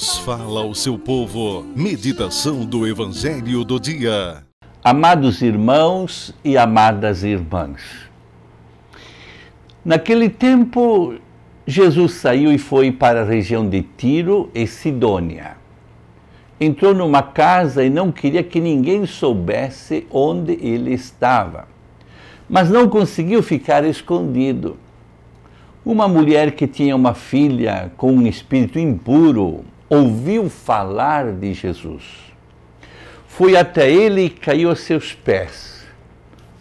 Deus fala ao seu povo. Meditação do Evangelho do Dia. Amados irmãos e amadas irmãs, naquele tempo, Jesus saiu e foi para a região de Tiro e Sidônia. Entrou numa casa e não queria que ninguém soubesse onde ele estava, mas não conseguiu ficar escondido. Uma mulher que tinha uma filha com um espírito impuro ouviu falar de Jesus. Foi até ele e caiu a seus pés.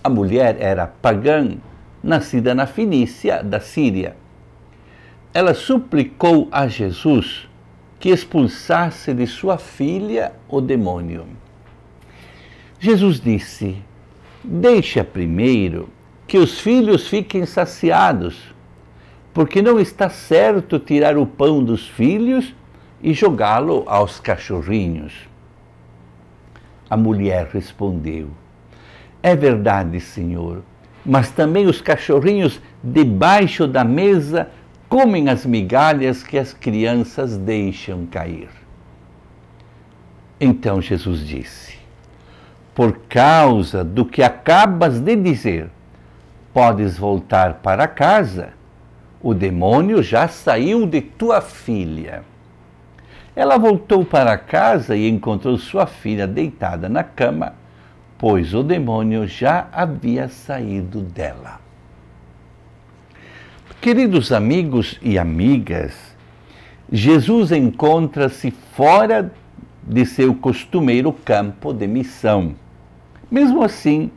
A mulher era pagã, nascida na Fenícia, da Síria. Ela suplicou a Jesus que expulsasse de sua filha o demônio. Jesus disse: Deixa primeiro que os filhos fiquem saciados, porque não está certo tirar o pão dos filhos e jogá-lo aos cachorrinhos. A mulher respondeu: É verdade, senhor, mas também os cachorrinhos debaixo da mesa comem as migalhas que as crianças deixam cair. Então Jesus disse: Por causa do que acabas de dizer, podes voltar para casa. O demônio já saiu de tua filha. Ela voltou para casa e encontrou sua filha deitada na cama, pois o demônio já havia saído dela. Queridos amigos e amigas, Jesus encontra-se fora de seu costumeiro campo de missão. Mesmo assim,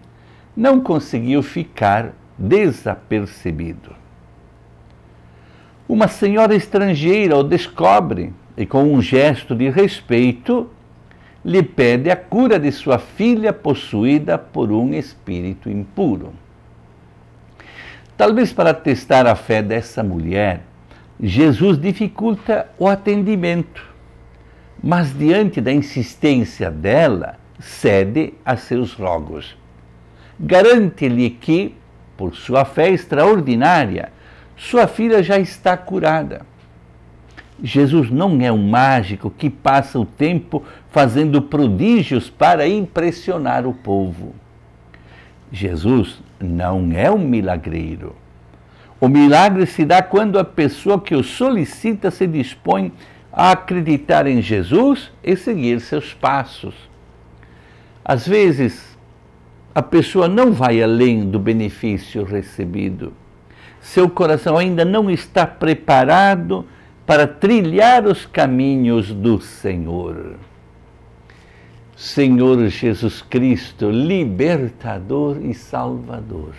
não conseguiu ficar desapercebido. Uma senhora estrangeira o descobre e com um gesto de respeito, lhe pede a cura de sua filha possuída por um espírito impuro. Talvez para testar a fé dessa mulher, Jesus dificulta o atendimento, mas diante da insistência dela, cede a seus rogos. Garante-lhe que, por sua fé extraordinária, sua filha já está curada Jesus não é um mágico que passa o tempo fazendo prodígios para impressionar o povo. Jesus não é um milagreiro. O milagre se dá quando a pessoa que o solicita se dispõe a acreditar em Jesus e seguir seus passos. Às vezes, a pessoa não vai além do benefício recebido. Seu coração ainda não está preparado para trilhar os caminhos do Senhor. Senhor Jesus Cristo, libertador e salvador,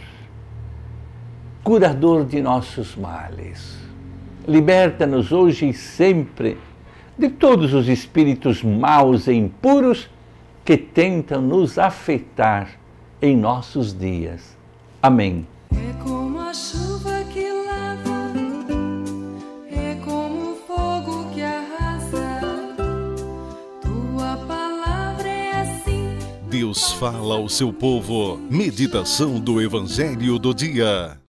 curador de nossos males, liberta-nos hoje e sempre de todos os espíritos maus e impuros que tentam nos afetar em nossos dias. Amém. É Deus fala ao seu povo. Meditação do Evangelho do Dia.